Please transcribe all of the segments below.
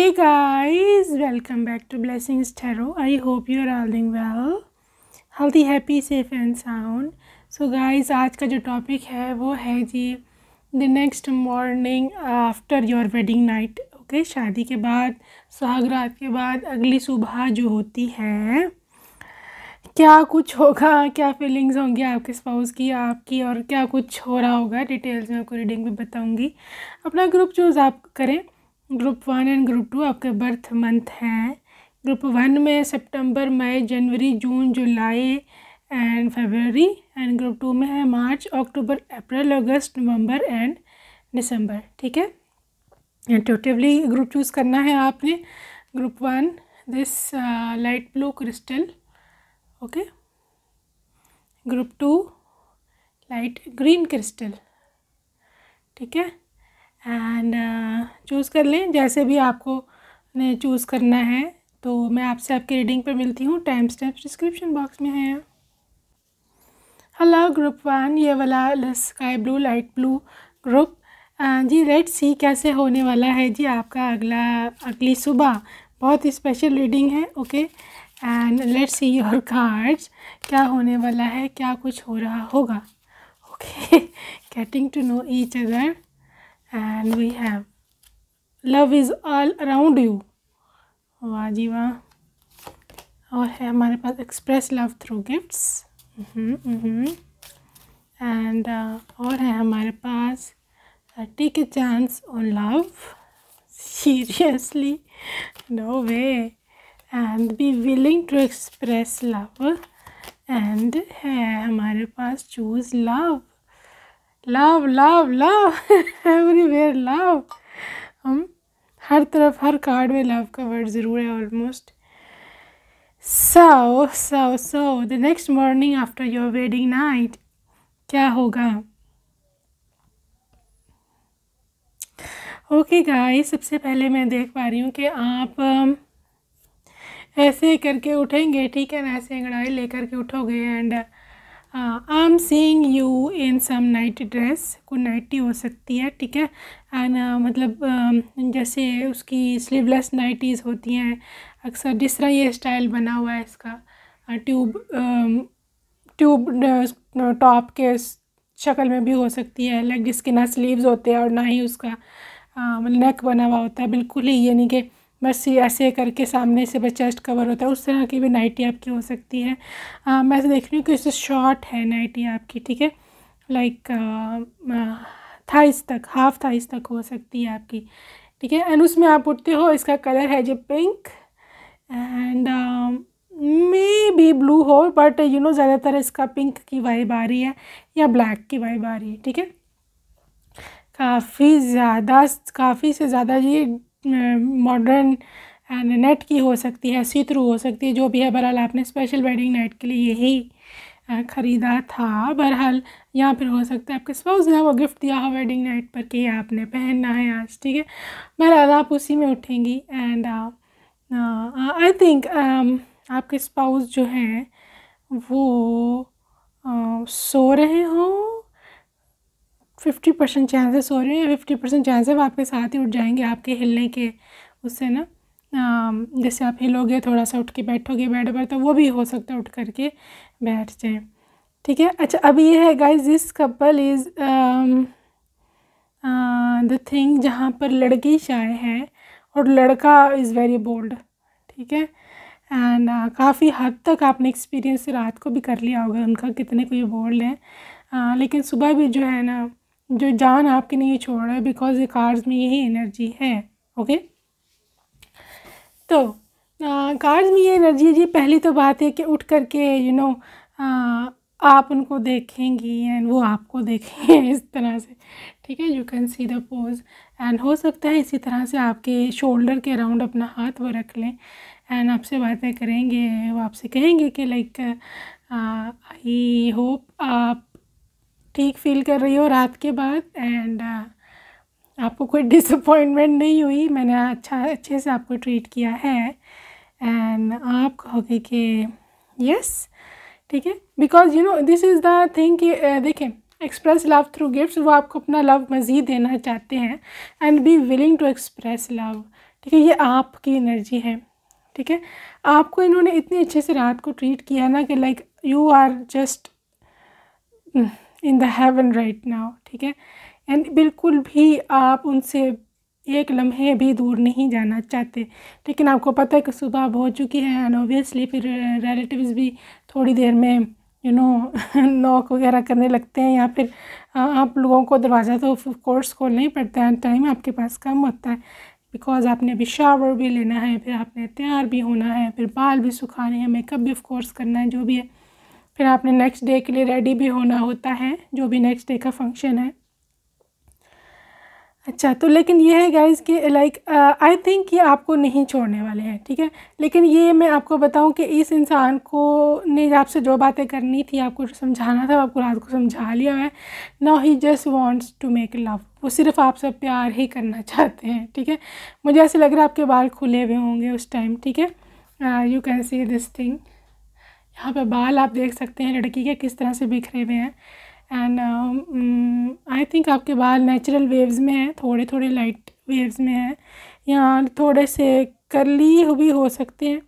hey guys welcome back to blessings tarot i hope you are all doing well healthy happy safe and sound so आज का जो topic है वो है जी the next morning after your wedding night okay शादी के बाद सुहाग रात के बाद अगली सुबह जो होती है क्या कुछ होगा क्या फीलिंग्स होंगी आपके स्पाउस की आपकी और क्या कुछ हो रहा होगा डिटेल्स में आपको रीडिंग भी बताऊँगी अपना ग्रुप चूज़ आप करें group one and group two आपके बर्थ मंथ हैं ग्रुप वन में सितंबर मई जनवरी जून जुलाई एंड फरवरी एंड ग्रुप टू में है मार्च अक्टूबर अप्रैल अगस्त नवंबर एंड दिसंबर ठीक है एंड टोटिवली ग्रुप चूज़ करना है आपने group one this light blue crystal okay group two light green crystal ठीक है एंड चूज़ uh, कर लें जैसे भी आपको ने चूज़ करना है तो मैं आपसे आपकी रीडिंग पर मिलती हूँ टाइम स्टेप डिस्क्रिप्शन बॉक्स में है हेलो ग्रुप वन ये वाला sky blue light blue group जी रेड सी कैसे होने वाला है जी आपका अगला अगली सुबह बहुत स्पेशल रीडिंग है okay and let's see your cards क्या होने वाला है क्या कुछ हो रहा होगा okay getting to know each other and we have love is all around you वाह जी वाह और है हमारे पास express love through gifts and और है हमारे पास take a chance on love seriously no way and be willing to express love and है हमारे पास choose love love love love everywhere love हम हर तरफ हर कार्ड में लव का वर्ड ज़रूर है almost so so so the next morning after your wedding night क्या होगा ओके okay गाइस सबसे पहले मैं देख पा रही हूँ कि आप um, ऐसे करके उठेंगे ठीक है ना ऐसे अंगड़ाई लेकर के उठोगे and I am seeing you in some night dress कोई नाइटी हो सकती है ठीक है एंड uh, मतलब uh, जैसे उसकी स्लीवलेस नाइटीज़ होती हैं अक्सर जिस तरह ये स्टाइल बना हुआ है इसका ट्यूब ट्यूब टॉप के शक्ल में भी हो सकती है लाइक जिसके ना स्लीव्स होते हैं और ना ही उसका uh, मतलब नेक बना हुआ होता है बिल्कुल ही यानी कि बस ये ऐसे करके सामने से बस चेस्ट कवर होता है उस तरह की भी नाइटी आपकी हो सकती है आ, मैं देख रही हूँ कि इससे शॉर्ट है नाइटी आपकी ठीक है लाइक थाइस तक हाफ थाइस तक हो सकती है आपकी ठीक है एंड उसमें आप उठते हो इसका कलर है जो pink and maybe blue हो बट यू नो ज़्यादातर इसका पिंक की वाइब आ रही है या ब्लैक की वाइब आ रही है ठीक है काफ़ी ज़्यादा काफ़ी से ज़्यादा ये मॉडर्न नेट की हो सकती है सी थ्रू हो सकती है जो भी है बहरहाल आपने स्पेशल वेडिंग नाइट के लिए यही ख़रीदा था बहरहाल यहाँ पर हो सकता है आपके स्पाउस ने वो गिफ्ट दिया हो वेडिंग नाइट पर कि आपने पहनना है आज ठीक है बहरहाल आप उसी में उठेंगी एंड आई थिंक आपके स्पाउस जो हैं वो uh, सो रहे हों फिफ्टी परसेंट चांसेस हो रहे हैं फिफ्टी परसेंट चांसेस आपके साथ ही उठ जाएंगे आपके हिलने के उससे ना जैसे आप हिलोगे थोड़ा सा उठ के बैठोगे बेड पर तो वो भी हो सकता है उठ करके बैठ जाए ठीक है अच्छा अब ये है guys this couple is the thing जहाँ पर लड़की शाये है और लड़का इज़ वेरी बोल्ड ठीक है एंड uh, काफ़ी हद तक आपने एक्सपीरियंस रात को भी कर लिया होगा उनका कितने को ये बोल्ड हैं uh, लेकिन सुबह भी जो है ना जो जान आपके लिए छोड़ रहा है बिकॉज ये कार्स में यही एनर्जी है ओके तो आ, कार्स में ये एनर्जी है जी पहली तो बात है कि उठ करके यू नो आप उनको देखेंगी एंड वो आपको देखेंगे इस तरह से ठीक है you can see the pose and हो सकता है इसी तरह से आपके शोल्डर के अराउंड अपना हाथ वो रख लें एंड आपसे बातें करेंगे वो आपसे कहेंगे कि लाइक आई होप आप ठीक फील कर रही हो रात के बाद एंड uh, आपको कोई डिसअपॉइंटमेंट नहीं हुई मैंने अच्छा अच्छे से आपको ट्रीट किया है एंड आप कहोगे कि यस ठीक है because you know this is the thing कि uh, देखें एक्सप्रेस लव थ्रू गिफ्ट्स वो आपको अपना लव मज़ीद देना चाहते हैं and be willing to express love ठीक है ये आपकी एनर्जी है ठीक है आपको इन्होंने इतने अच्छे से रात को ट्रीट किया ना कि like you are just in the heaven right now ठीक है एंड बिल्कुल भी आप उनसे एक लम्हे भी दूर नहीं जाना चाहते लेकिन आपको पता है कि सुबह हो चुकी है एंड ऑबियसली फिर रिलेटिव्स भी थोड़ी देर में यू नो नॉक वगैरह करने लगते हैं या फिर आप लोगों को दरवाज़ा तो कोर्स खोलना ही पड़ता है टाइम आपके पास कम होता है बिकॉज आपने अभी शावर भी लेना है फिर आपने तैयार भी होना है फिर बाल भी सुखाने हैं मेकअप भी ऑफ कोर्स करना है जो भी है फिर आपने नेक्स्ट डे के लिए रेडी भी होना होता है जो भी नेक्स्ट डे का फंक्शन है अच्छा तो लेकिन ये है गाइज़ कि लाइक आई थिंक ये आपको नहीं छोड़ने वाले हैं ठीक है लेकिन ये मैं आपको बताऊं कि इस इंसान को ने आपसे जो बातें करनी थी आपको समझाना था आपको रात को समझा लिया है now he just wants to make love वो सिर्फ आपसे प्यार ही करना चाहते हैं ठीक है मुझे ऐसे लग रहा है आपके बाल खुले हुए होंगे उस टाइम ठीक है you can see this thing यहाँ पे बाल आप देख सकते हैं लड़की के किस तरह से बिखरे हुए हैं एंड आई थिंक आपके बाल नेचुरल वेव्स में हैं थोड़े थोड़े लाइट वेव्स में हैं यहाँ थोड़े से करली भी हो सकते हैं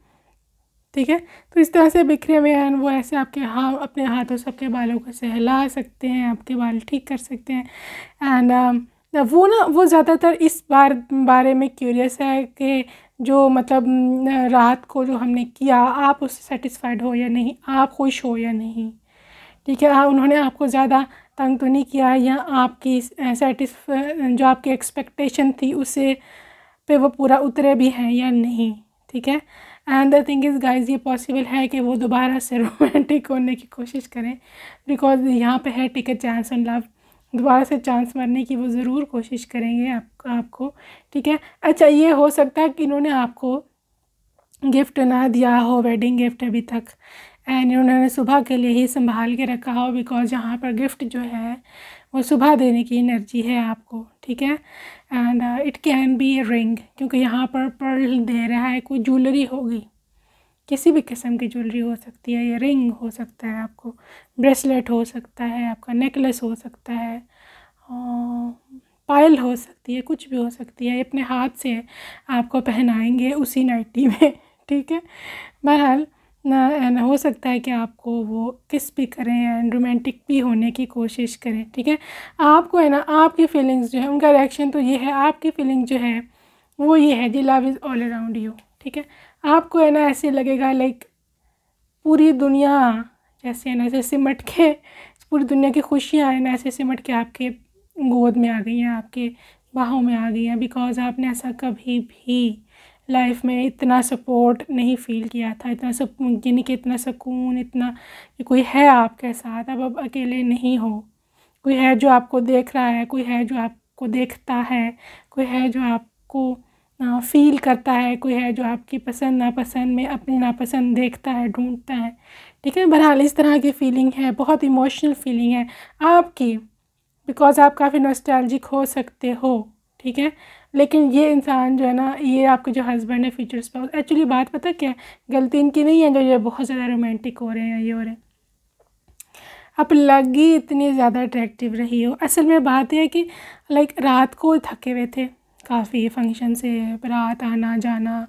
ठीक है तो इस तरह से बिखरे हुए हैं वो ऐसे आपके हाँ अपने हाथों से आपके बालों को सहला सकते हैं आपके बाल ठीक कर सकते हैं एंड um, वो ना वो ज़्यादातर इस बार बारे में क्यूरियस है कि जो मतलब रात को जो हमने किया आप उससे सेटिस्फाइड हो या नहीं आप खुश हो या नहीं ठीक है हाँ, उन्होंने आपको ज़्यादा तंग तो नहीं किया या आपकी सेटिस्फ जो आपकी एक्सपेक्टेशन थी उसे पे वो पूरा उतरे भी हैं या नहीं ठीक है and the thing is guys ये पॉसिबल है कि वो दोबारा से रोमांटिक होने की कोशिश करें बिकॉज यहाँ पे है टिकट चांस एंड लव दोबारा से चांस मरने की वो ज़रूर कोशिश करेंगे आप आपको ठीक है अच्छा ये हो सकता है कि इन्होंने आपको गिफ्ट ना दिया हो वेडिंग गिफ्ट अभी तक एंड उन्होंने सुबह के लिए ही संभाल के रखा हो बिकॉज यहाँ पर गिफ्ट जो है वो सुबह देने की एनर्जी है आपको ठीक है and it can be a ring क्योंकि यहाँ पर पर्ल दे रहा है कोई ज्वेलरी होगी किसी भी किस्म की ज्वेलरी हो सकती है या रिंग हो सकता है आपको ब्रेसलेट हो सकता है आपका नेकलेस हो सकता है पायल अं, हो सकती है कुछ भी हो सकती है अपने हाथ से आपको पहनाएंगे उसी नाइटी में ठीक है बहरहाल ना हो सकता है कि आपको वो किस भी करें एंड रोमांटिक भी होने की कोशिश करें ठीक है आपको है ना आपकी फ़ीलिंग्स जो है उनका रिएक्शन तो ये है आपकी फ़ीलिंग जो है वो ये है the love is all around you ठीक है आपको है ना ऐसे लगेगा लाइक पूरी दुनिया जैसे है ना ऐसे सिमट के पूरी दुनिया की खुशियाँ है ना ऐसे सिमट के आपके गोद में आ गई हैं आपके बाहों में आ गई हैं बिकॉज़ आपने ऐसा कभी भी लाइफ में इतना सपोर्ट नहीं फील किया था इतना सब यानी कि इतना सुकून इतना कि कोई है आपके साथ अब अब अकेले नहीं हो कोई है जो आपको देख रहा है कोई है जो आपको देखता है कोई है जो आपको फ़ील करता है कोई है जो आपकी पसंद नापसंद में अपनी नापसंद देखता है ढूंढता है ठीक है बहरहाल इस तरह की फ़ीलिंग है बहुत इमोशनल फीलिंग है आपकी बिकॉज़ आप काफ़ी नोस्टैल्जिक हो सकते हो ठीक है लेकिन ये इंसान जो है ना ये आपके जो हस्बैंड है फ्यूचर स्पाउस एक्चुअली बात पता क्या है गलती इनकी नहीं है जो ये बहुत ज़्यादा रोमांटिक हो रहे हैं ये हो रहे हैं आप लगी इतनी ज़्यादा अट्रैक्टिव रही हो असल में बात यह है कि लाइक रात को थके हुए थे काफ़ी फंक्शन से बारात आना जाना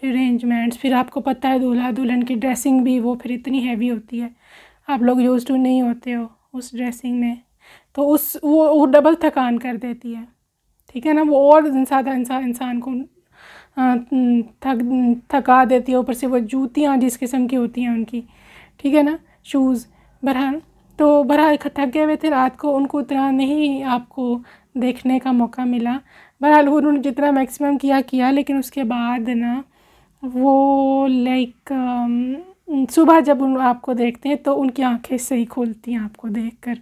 फिर अरेंजमेंट्स फिर आपको पता है दूल्हा दुल्हन की ड्रेसिंग भी वो फिर इतनी हैवी होती है आप लोग यूज टू नहीं होते हो उस ड्रेसिंग में तो उस वो वो डबल थकान कर देती है ठीक है ना वो और ज़्यादा इंसान इंसान को थक थका देती है ऊपर से वो जूतियाँ जिस किस्म की होती हैं उनकी ठीक है ना शूज़ बहरहाल तो बहरहाल थक गए हुए थे रात को उनको उतना नहीं आपको देखने का मौका मिला बहरहाल उन्होंने जितना मैक्सिमम किया किया लेकिन उसके बाद ना वो लाइक um, सुबह जब उन आपको देखते हैं तो उनकी आंखें सही खोलती हैं आपको देखकर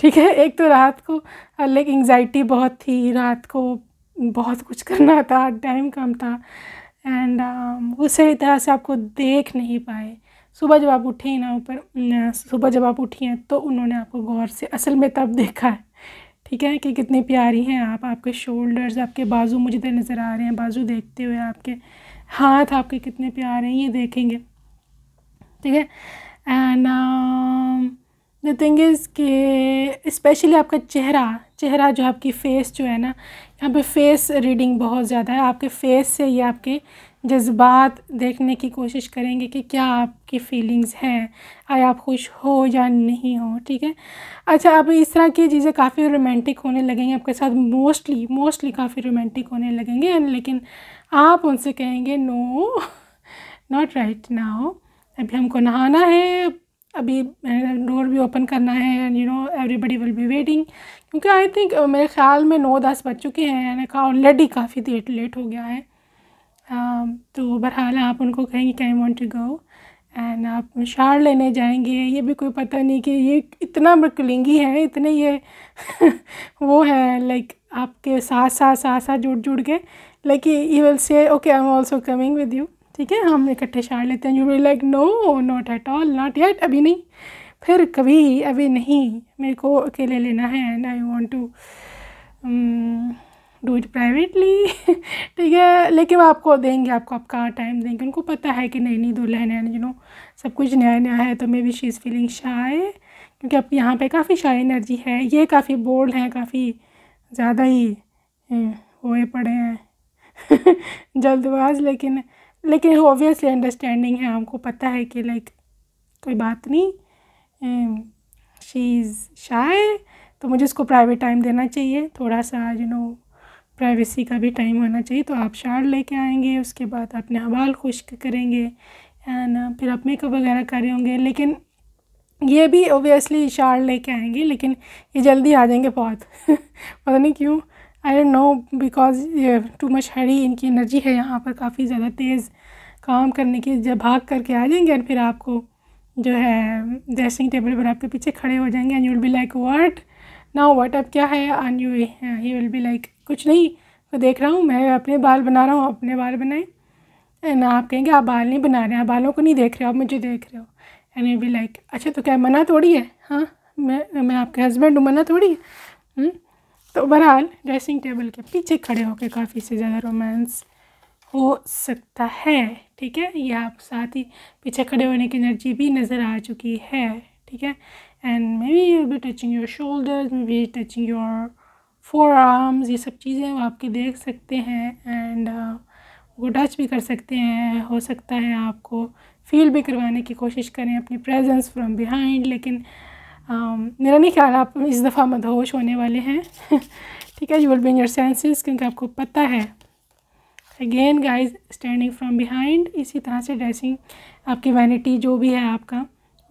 ठीक है एक तो रात को लाइक uh, एंग्जाइटी बहुत थी रात को बहुत कुछ करना था टाइम कम था एंड um, वो सही तरह से आपको देख नहीं पाए सुबह जब आप उठे ना ऊपर uh, सुबह जब आप उठी हैं तो उन्होंने आपको गौर से असल में तब देखा है ठीक है कि कितनी प्यारी हैं आप आपके शोल्डर्स आपके बाजू मुझे इधर नज़र आ रहे हैं बाजू देखते हुए आपके हाथ आपके कितने प्यारे हैं ये देखेंगे ठीक है एंड द थिंग इज़ के स्पेशली आपका चेहरा चेहरा जो आपकी फ़ेस जो है ना यहाँ पे फेस रीडिंग बहुत ज़्यादा है आपके फेस से ये आपके जज्बात देखने की कोशिश करेंगे कि क्या आपकी फ़ीलिंग्स हैं आए आप खुश हो या नहीं हो ठीक है अच्छा अब इस तरह की चीज़ें काफ़ी रोमांटिक होने लगेंगे आपके साथ मोस्टली मोस्टली काफ़ी रोमांटिक होने लगेंगे एंड लेकिन आप उनसे कहेंगे नो नॉट राइट नाउ अभी हमको नहाना है अभी डोर भी ओपन करना है and you know everybody will be waiting क्योंकि आई थिंक मेरे ख्याल में नौ दस बज चुके हैं ऑलरेडी काफ़ी देर लेट हो गया है Um, तो बहरहाल आप उनको कहेंगे कि I want to go and आप शार लेने जाएंगे ये भी कोई पता नहीं कि ये इतना क्लिंगी है इतने ये वो है लाइक आपके साथ साथ साथ साथ जुड़ जुड़ के like you will say okay I am also coming with you ठीक है हम इकट्ठे शार लेते हैं you will like no not at all not yet अभी नहीं फिर कभी अभी नहीं मेरे को अकेले लेना है and I want to do it privately ठीक है लेकिन वो आपको देंगे आपको आपका टाइम देंगे उनको पता है कि नहीं नहीं दुल्हन है यू नो सब कुछ नया नया है तो maybe she is feeling shy क्योंकि आपके यहाँ पे काफ़ी शाए एनर्जी है ये काफ़ी बोल्ड हैं काफ़ी ज़्यादा ही होए पड़े हैं जल्दबाज लेकिन लेकिन ओबियसली अंडरस्टैंडिंग है हमको पता है कि लाइक कोई बात नहीं शी इज़ शाए तो मुझे इसको प्राइवेट टाइम देना चाहिए थोड़ा सा यू नो प्राइवेसी का भी टाइम होना चाहिए तो आप शार लेके आएंगे उसके बाद अपने हवाल खुश्क करेंगे एंड uh, फिर आप मेकअप वगैरह करे होंगे लेकिन ये भी ओबियसली शार लेके आएंगे लेकिन ये जल्दी आ जाएंगे बहुत पता नहीं क्यों I don't know because too much hurry इनकी एनर्जी है यहाँ पर काफ़ी ज़्यादा तेज़ काम करने की जब भाग करके आ जाएंगे एंड फिर आपको जो है ड्रेसिंग टेबल पर आपके पीछे खड़े हो जाएंगे and you'll be like what now what अब क्या है and you he will be like कुछ नहीं मैं देख रहा हूँ मैं अपने बाल बना रहा हूँ अपने बाल बनाए एंड आप कहेंगे आप बाल नहीं बना रहे हैं बालों को नहीं देख रहे हो आप मुझे देख रहे हो एंड यू बी लाइक अच्छा तो क्या मना थोड़ी है हाँ मैं मैं आपके हस्बैंड हूँ मना थोड़ी है हुँ? Hmm? तो बहरहाल ड्रेसिंग टेबल के पीछे खड़े होकर काफ़ी से ज़्यादा रोमांस हो सकता है ठीक है या आप साथ ही पीछे खड़े होने की एनर्जी भी नज़र आ चुकी है ठीक है and maybe you be touching your shoulders maybe touching your forearms ये सब चीज़ें वो आपके देख सकते हैं एंड uh, वो टच भी कर सकते हैं हो सकता है आपको फील भी करवाने की कोशिश करें अपनी प्रेजेंस फ्रॉम बिहाइंड लेकिन um, मेरा नहीं ख्याल आप इस दफ़ा मदहोश होने वाले हैं ठीक है you will be in your senses क्योंकि आपको पता है again guys standing from behind इसी तरह से ड्रेसिंग आपकी वैनिटी जो भी है आपका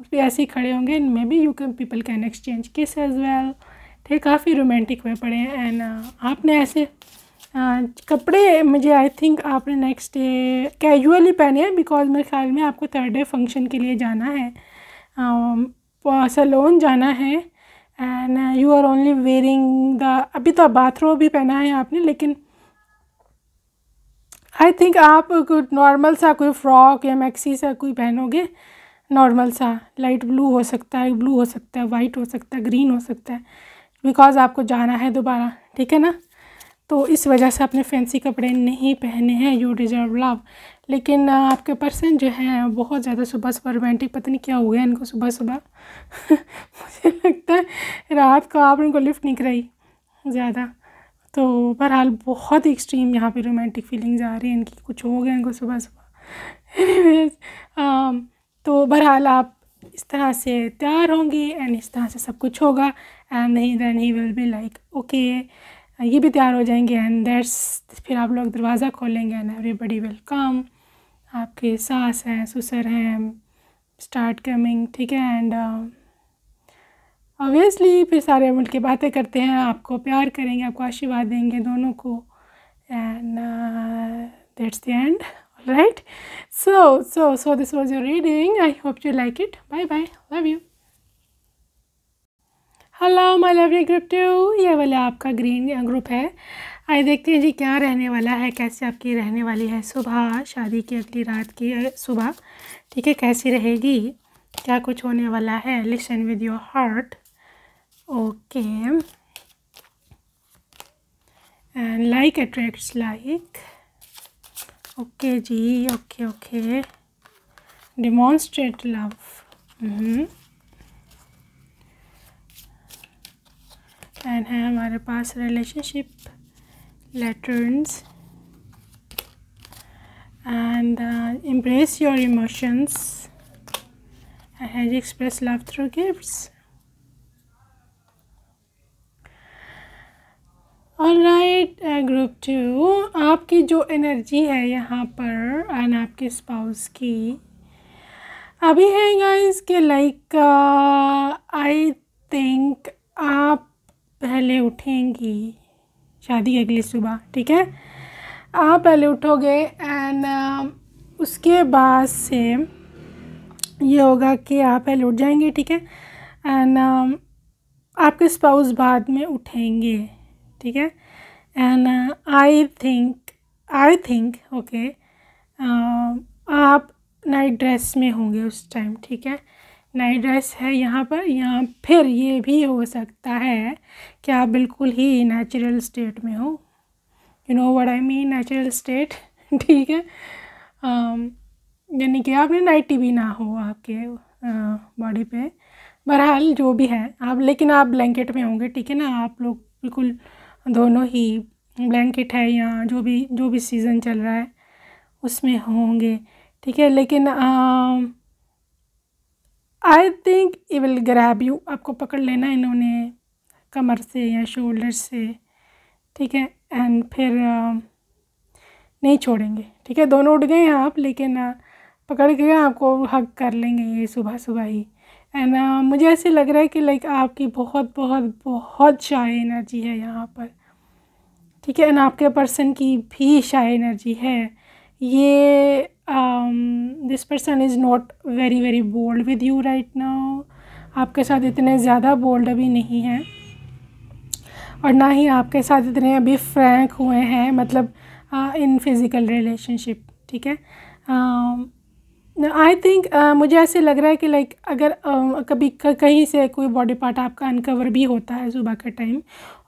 और भी ऐसे ही खड़े होंगे and maybe you can people can exchange kiss as well थे काफ़ी रोमांटिक में पड़े हैं एंड uh, आपने ऐसे Uh, कपड़े मुझे आई थिंक आपने नेक्स्ट डे कैजुअली पहने हैं बिकॉज मेरे ख्याल में आपको थर्ड डे फंक्शन के लिए जाना है सलोन um, uh, जाना है and you are only wearing the अभी तो बाथरूम भी पहना है आपने लेकिन आई थिंक आप नॉर्मल सा कोई फ्रॉक या मैक्सी सा कोई पहनोगे नॉर्मल सा लाइट ब्लू हो सकता है ब्लू हो सकता है वाइट हो सकता है ग्रीन हो सकता है बिकॉज़ आपको जाना है दोबारा ठीक है ना तो इस वजह से आपने फैंसी कपड़े नहीं पहने हैं यू डिजर्व लव लेकिन आपके पर्सन जो है बहुत ज़्यादा सुबह सुबह रोमांटिक पता नहीं क्या हो गया इनको सुबह सुबह मुझे लगता है रात को आप उनको लिफ्ट नहीं कराई ज़्यादा तो बहरहाल बहुत एक्सट्रीम यहाँ पे रोमांटिक फीलिंग्स आ रही है इनकी कुछ हो गया इनको सुबह सुबह एनीवेज तो बहरहाल आप इस तरह से तैयार होंगी एंड इस तरह से सब कुछ होगा एंड नहीं then he will be like okay ये भी तैयार हो जाएंगे एंड देट्स फिर आप लोग दरवाज़ा खोलेंगे एंड एवरीबडी वेलकम आपके सास हैं ससुर हैं स्टार्ट कमिंग ठीक है एंड ऑब्वियसली uh, फिर सारे मिल के बातें करते हैं आपको प्यार करेंगे आपको आशीर्वाद देंगे दोनों को and that's the end right so so so this was your reading i hope you like it bye bye love you hello my lovely group two ये वाला आपका ग्रीन ग्रुप है आइए देखते हैं जी क्या रहने वाला है कैसे आपकी रहने वाली है सुबह शादी की अगली रात की सुबह ठीक है कैसी रहेगी क्या कुछ होने वाला है listen with your heart okay and like attracts like okay ਜੀ okay okay demonstrate love hmm and है हमारे पास relationship letters and embrace your emotions and express love through gifts right group two आपकी जो एनर्जी है यहाँ पर and आपके स्पाउस की अभी है गाइस के लाइक आई थिंक आप पहले उठेंगी शादी अगली सुबह ठीक है आप पहले उठोगे एंड uh, उसके बाद से ये होगा कि आप पहले उठ जाएंगे ठीक है एंड uh, um, आपके स्पाउस बाद में उठेंगे ठीक है and I think I think okay आप नाइट ड्रेस में होंगे उस टाइम ठीक है नाइट ड्रेस है यहाँ पर यहाँ फिर ये भी हो सकता है कि आप बिल्कुल ही नेचुरल स्टेट में हो you know what I mean natural state ठीक है um, यानी कि आपने नाइटी भी ना हो आपके बॉडी uh, पे बहरहाल जो भी है आप लेकिन आप ब्लैंकेट में होंगे ठीक है ना आप लोग बिल्कुल दोनों ही ब्लैंकेट है या जो भी जो भी सीज़न चल रहा है उसमें होंगे ठीक है लेकिन I think he will grab you आपको पकड़ लेना इन्होंने कमर से या शोल्डर से ठीक है एंड फिर uh, नहीं छोड़ेंगे ठीक है दोनों उठ गए हैं आप लेकिन uh, पकड़ के आपको हक कर लेंगे ये सुबह सुबह ही एंड uh, मुझे ऐसे लग रहा है कि लाइक आपकी बहुत बहुत बहुत शाय एनर्जी है यहाँ पर ठीक है एंड आपके पर्सन की भी शाय एनर्जी है ये this person is not very very bold with you right now आपके साथ इतने ज़्यादा बोल्ड अभी नहीं हैं और ना ही आपके साथ इतने अभी फ्रैंक हुए हैं मतलब इन फिज़िकल रिलेशनशिप ठीक है um, आई थिंक uh, मुझे ऐसे लग रहा है कि लाइक like, अगर uh, कभी कहीं से कोई बॉडी पार्ट आपका अनकवर भी होता है सुबह का टाइम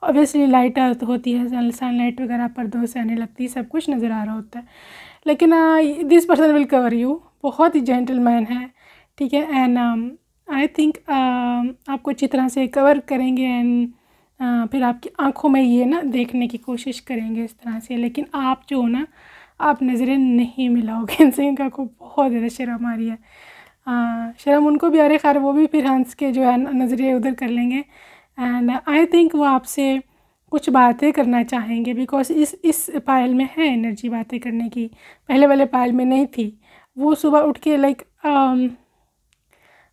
ऑब्वियसली लाइट होती है सन सनलाइट वगैरह पर्दों से आने लगती है सब कुछ नज़र आ रहा होता है लेकिन this person will cover you बहुत ही जेंटलमैन है ठीक है एंड आई थिंक आपको अच्छी तरह से कवर करेंगे एंड uh, फिर आपकी आंखों में ये ना देखने की कोशिश करेंगे इस तरह से लेकिन आप जो हो ना आप नज़रें नहीं मिलाओगे इनसे इनका को बहुत ज़्यादा शर्म आ रही है शर्म उनको भी आ रही खैर वो भी फिर हंस के जो है नज़रें उधर कर लेंगे एंड आई थिंक वो आपसे कुछ बातें करना चाहेंगे बिकॉज इस इस पायल में है एनर्जी बातें करने की पहले वाले पायल में नहीं थी वो सुबह उठ के लाइक um,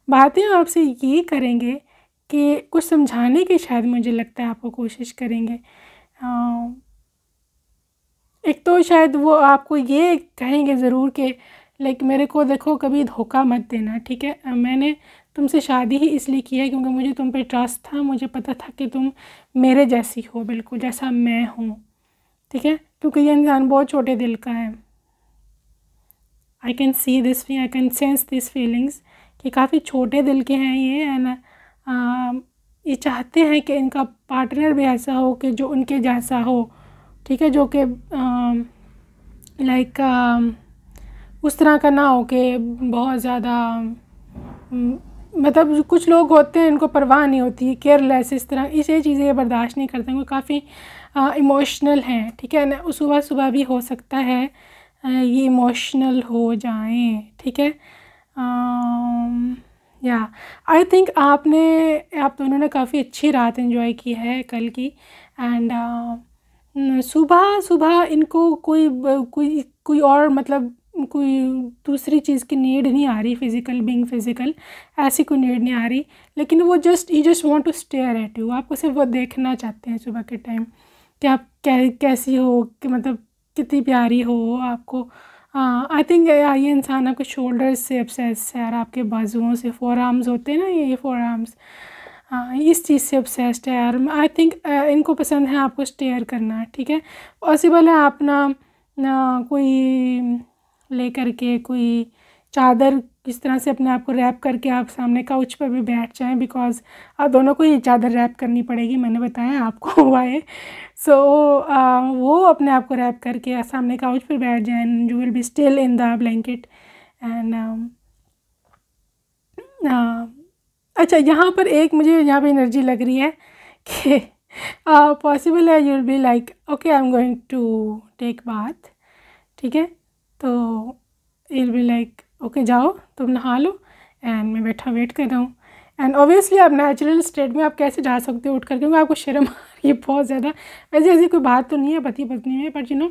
बातें आपसे ये करेंगे कि कुछ समझाने की शायद मुझे लगता है आपको कोशिश करेंगे एक तो शायद वो आपको ये कहेंगे ज़रूर कि लाइक मेरे को देखो कभी धोखा मत देना ठीक है मैंने तुमसे शादी ही इसलिए की है क्योंकि मुझे तुम पे ट्रस्ट था मुझे पता था कि तुम मेरे जैसी हो बिल्कुल जैसा मैं हूँ ठीक है क्योंकि ये इंसान बहुत छोटे दिल का है I can see this I can sense this feelings कि काफ़ी छोटे दिल के हैं ये एंड ये चाहते हैं कि इनका पार्टनर भी ऐसा हो कि जो उनके जैसा हो ठीक है जो कि लाइक उस तरह का ना हो के बहुत ज़्यादा मतलब कुछ लोग होते हैं इनको परवाह नहीं होती केयरलेस इस तरह इसे चीज़ें बर्दाश्त नहीं करते वो काफ़ी इमोशनल हैं ठीक है ना सुबह सुबह भी हो सकता है ये इमोशनल हो जाएं ठीक है या आई थिंक आपने आप दोनों ने काफ़ी अच्छी रात इन्जॉय की है कल की एंड सुबह सुबह इनको कोई कोई कोई और मतलब कोई दूसरी चीज़ की नीड नहीं आ रही फिज़िकल बींग फिज़िकल ऐसी कोई नीड नहीं आ रही लेकिन वो just you just want to stare at you आपको सिर्फ वो देखना चाहते हैं सुबह के टाइम कि आप कै कैसी हो कि मतलब कितनी प्यारी हो आपको आई थिंक ये इंसान आपके शोल्डर्स से अपसेस है और आपके बाजुओं से फोर आर्म्स होते हैं ना ये फोर आर्म्स हाँ इस चीज़ से ऑब्सेस्ड है यार आई थिंक इनको पसंद है आपको स्टेयर करना ठीक है पॉसिबल है आप ना ना कोई ले करके कोई चादर किस तरह से अपने आप को रैप करके आप सामने काउच पर भी बैठ जाएं बिकॉज आप दोनों को ये चादर रैप करनी पड़ेगी मैंने बताया आपको हुआ है सो so, वो अपने आप को रैप करके सामने काउच पर बैठ जाएं you will be still in the blanket and अच्छा यहाँ पर एक मुझे यहाँ पे एनर्जी लग रही है कि पॉसिबल uh, है you will be like okay I am going to take bath ठीक है तो you will be like okay जाओ तुम नहा लो एंड मैं बैठा वेट कर रहा हूँ एंड ऑब्वियसली आप नेचुरल स्टेट में आप कैसे जा सकते हो उठ कर क्योंकि आपको शर्म आ रही है बहुत ज़्यादा ऐसी ऐसी कोई बात तो नहीं है पति पत्नी में but you know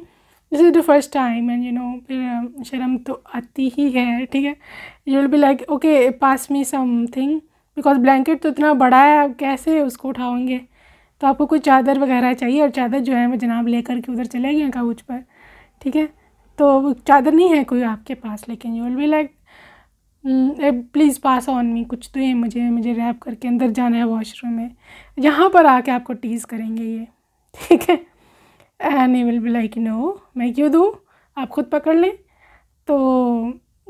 this is the first time and you know फिर um, शर्म तो आती ही है ठीक है you will be like okay pass me something because blanket तो इतना बड़ा है कैसे उसको उठाओगे तो आपको कोई चादर वगैरह चाहिए और चादर जो है वो जनाब लेकर के उधर चले गए काउच पर ठीक है तो चादर नहीं है कोई आपके पास लेकिन you will be like please pass on me कुछ तो ये मुझे मुझे रैप करके अंदर जाना है वॉशरूम में यहाँ पर आके आपको टीज़ करेंगे ये ठीक है and you will be like no मैं क्यों दूँ आप खुद पकड़ लें तो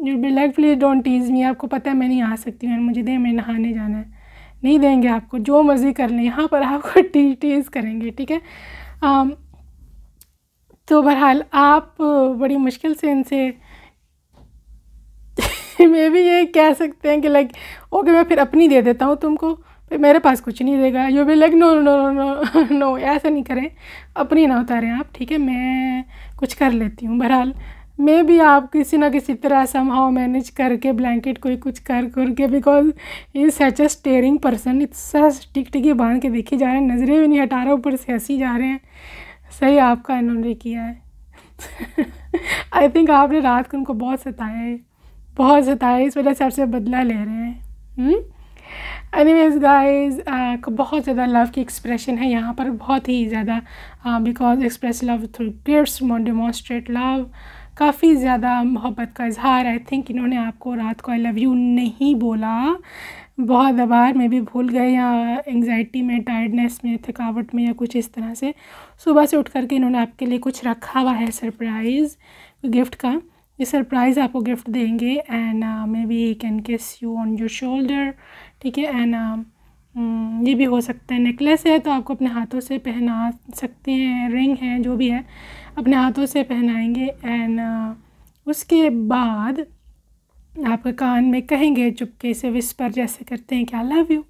you be like please don't tease me आपको पता है मैं नहीं आ सकती हूँ मुझे दे मैं नहाने जाना है नहीं देंगे आपको जो मर्ज़ी कर लें यहाँ पर आपको टी टीज़ करेंगे ठीक है um, तो बहरहाल आप बड़ी मुश्किल से इनसे मे भी ये कह सकते हैं कि लाइक ओके मैं फिर अपनी दे देता हूँ तुमको फिर मेरे पास कुछ नहीं देगा you be like no no no no ऐसा नहीं करें अपनी ना उतारें आप ठीक है मैं कुछ कर लेती हूँ बहरहाल मे भी आप किसी ना किसी तरह समहाउ मैनेज करके ब्लैंकेट कोई कुछ कर करके because is such a staring person इतना टिकी बांध के देखे जा रहे हैं नज़रें भी नहीं हटा रहे ऊपर से हंसी जा रहे हैं सही आपका इन्होंने किया है आई थिंक आपने रात को उनको बहुत सताया है बहुत सताया इस वजह से आपसे बदला ले रहे हैं एनी वेज गाइज बहुत ज़्यादा लव की एक्सप्रेशन है यहाँ पर बहुत ही ज़्यादा because express love through gifts demonstrate love काफ़ी ज़्यादा मोहब्बत का इजहार आई थिंक इन्होंने आपको रात को आई लव यू नहीं बोला बहुत दबार में भी भूल गए या एंग्जाइटी में टायर्डनेस में थकावट में या कुछ इस तरह से सुबह से उठ करके इन्होंने आपके लिए कुछ रखा हुआ है सरप्राइज़ गिफ्ट का ये सरप्राइज़ आपको गिफ्ट देंगे and maybe can kiss you on your shoulder ठीक है एंड हम्म, ये भी हो सकता है नेकलेस है तो आपको अपने हाथों से पहना सकते हैं रिंग है जो भी है अपने हाथों से पहनाएंगे एंड uh, उसके बाद आपके कान में कहेंगे चुपके से विस्पर जैसे करते हैं कि आई लव यू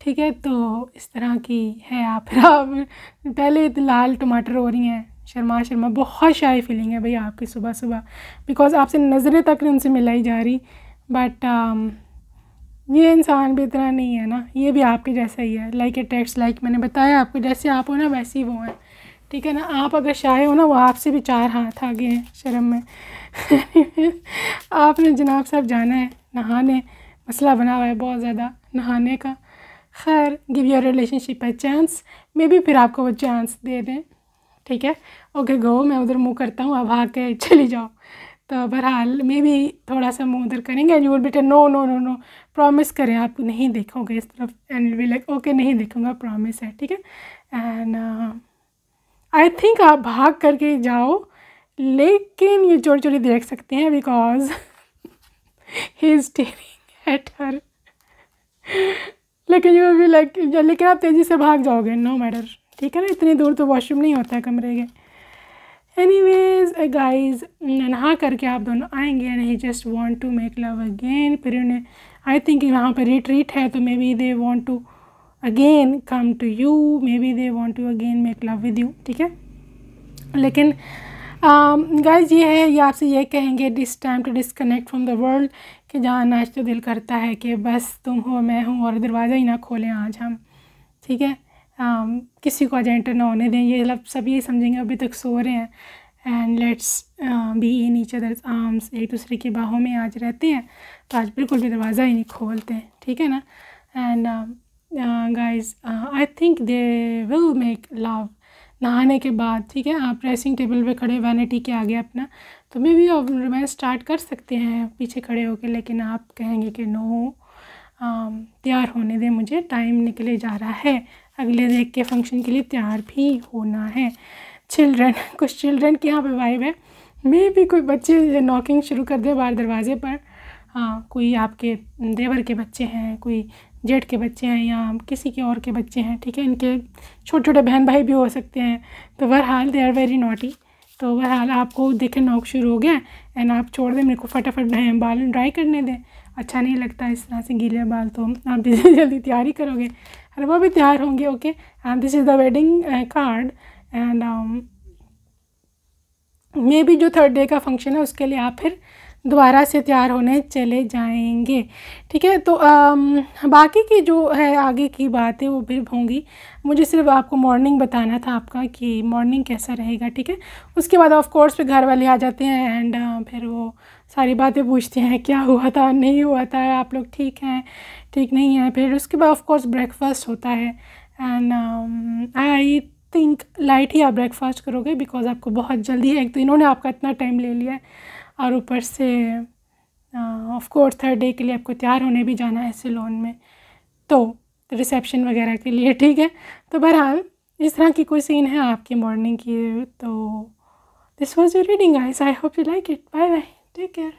ठीक है तो इस तरह की है आप पहले आप पहले तो लाल टमाटर हो रही हैं शर्मा शर्मा बहुत शाही फीलिंग है भैया आपकी सुबह सुबह बिकॉज़ आपसे नज़रें तक उनसे मिलाई जा रही बट ये इंसान भी इतना नहीं है ना ये भी आपके जैसा ही है लाइक ए लाइक मैंने बताया आपको जैसे आप हो ना वैसे ही वो हैं ठीक है ना आप अगर शाये हो ना वो आपसे भी चार हाथ आगे हैं शर्म में आपने जनाब साहब जाना है नहाने मसला बना हुआ है बहुत ज़्यादा नहाने का खैर गिव योर रिलेशनशिप है चांस मे भी फिर आपको वो चांस दे दें ठीक है ओके गो मैं उधर मुँह करता हूँ अब आके चली जाओ तो बहरहाल मे भी थोड़ा सा मुँह उधर करेंगे and you will know no no no promise करें आप नहीं देखोगे इस तरफ एंड वी लाइक ओके नहीं देखूँगा प्रॉमिस है ठीक है एंड आई थिंक आप भाग करके जाओ लेकिन ये चोरी चोरी देख सकते हैं because he is staring at her लेकिन यू भी लाइक लेकिन आप तेज़ी से भाग जाओगे नो मैटर ठीक है ना इतनी दूर तो वॉशरूम नहीं होता है कमरे के एनी एनीवेज गाइज नहा करके आप दोनों आएंगे and he just want to make love again फिर उन्हें आई थिंक वहाँ पर रिट्रीट है तो maybe they want to again come to you maybe they want to again make love with you ठीक है लेकिन गाइज um, ये है ये आपसे ये कहेंगे this time to disconnect from the world कि जहाँ नाच तो दिल करता है कि बस तुम हो मैं हूँ और दरवाज़ा ही ना खोलें आज हम ठीक है Um, किसी को अजेंट ना होने दें ये लब सब ये समझेंगे अभी तक सो रहे हैं and let's be in each others arms एक दूसरे की बाहों में आज रहते हैं तो आज बिल्कुल भी दरवाज़ा ही नहीं खोलते हैं ठीक है ना and guys I think they will make love नहाने के बाद ठीक है आप ड्रेसिंग टेबल पे खड़े वैनिटी के आगे अपना तो मे भी आप रोमांस स्टार्ट कर सकते हैं पीछे खड़े होकर लेकिन आप कहेंगे कि नो um, तैयार होने दें मुझे टाइम निकले जा रहा है अगले देख के फंक्शन के लिए तैयार भी होना है चिल्ड्रन कुछ चिल्ड्रन के यहाँ पर वाइब है मे भी कोई बच्चे नॉकिंग शुरू कर दे बाहर दरवाजे पर हाँ कोई आपके देवर के बच्चे हैं कोई जेठ के बच्चे हैं या किसी के और के बच्चे हैं ठीक है इनके छोटे छोटे बहन भाई भी हो सकते हैं तो बहरहाल दे आर वेरी नॉटी तो बहरहाल आपको देखें नॉक शुरू हो गया एंड आप छोड़ दें मेरे को फटाफट बाल ड्राई करने दें अच्छा नहीं लगता इस तरह से गीले बाल तो आप जल्दी जल्दी तैयारी करोगे अरे वो भी तैयार होंगे okay and this is the wedding card and maybe जो थर्ड डे का फंक्शन है उसके लिए आप फिर दोबारा से तैयार होने चले जाएंगे ठीक है तो आम, um, बाकी की जो है आगे की बातें वो भी होंगी मुझे सिर्फ आपको मॉर्निंग बताना था आपका कि मॉर्निंग कैसा रहेगा ठीक है उसके बाद ऑफ कोर्स फिर घर वाले आ जाते हैं एंड uh, फिर वो सारी बातें पूछते हैं क्या हुआ था नहीं हुआ था आप लोग ठीक हैं ठीक नहीं हैं फिर उसके बाद ऑफकोर्स ब्रेकफास्ट होता है एंड आई थिंक लाइट ही आप ब्रेकफास्ट करोगे बिकॉज आपको बहुत जल्दी है एक तो इन्होंने आपका इतना टाइम ले लिया है और ऊपर से ऑफ़कोर्स थर्ड डे के लिए आपको तैयार होने भी जाना है सिलोन में तो रिसेप्शन वगैरह के लिए ठीक है तो बहरहाल इस तरह की कोई सीन है आपकी मॉर्निंग की तो this was your reading ice I hope you like it bye bye Take care.